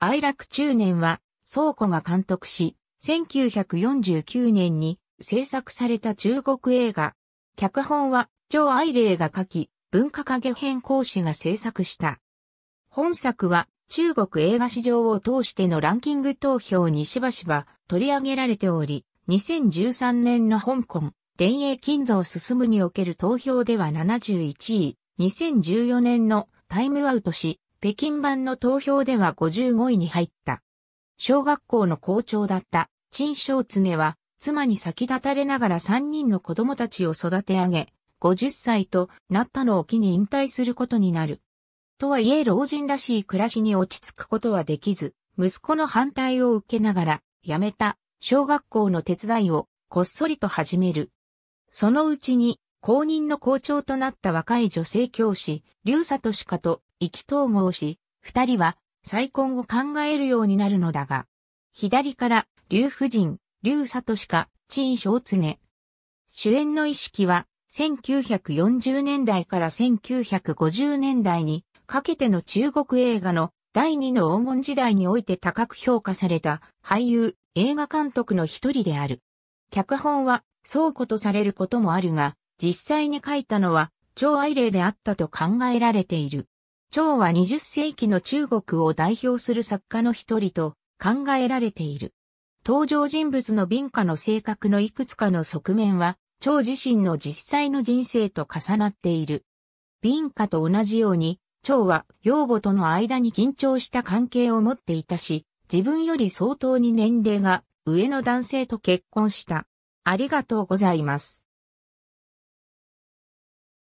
愛楽中年は、倉庫が監督し、1949年に制作された中国映画。脚本は、張愛玲が書き、文化影編講師が制作した。本作は、中国映画史上を通してのランキング投票にしばしば取り上げられており、2013年の香港、電影金蔵進むにおける投票では71位、2014年のタイムアウトし、北京版の投票では55位に入った。小学校の校長だった陳翔常は、妻に先立たれながら3人の子供たちを育て上げ、50歳となったのを機に引退することになる。とはいえ老人らしい暮らしに落ち着くことはできず、息子の反対を受けながら、辞めた小学校の手伝いをこっそりと始める。そのうちに、公認の校長となった若い女性教師、竜佐としかと意気統合し、二人は再婚を考えるようになるのだが、左から劉夫人、劉しか、陳小常。主演の意識は、1940年代から1950年代にかけての中国映画の第二の黄金時代において高く評価された俳優、映画監督の一人である。脚本は倉庫とされることもあるが、実際に書いたのは超愛霊であったと考えられている。張は20世紀の中国を代表する作家の一人と考えられている。登場人物の敏感の性格のいくつかの側面は、張自身の実際の人生と重なっている。敏感と同じように、張は養母との間に緊張した関係を持っていたし、自分より相当に年齢が上の男性と結婚した。ありがとうございます。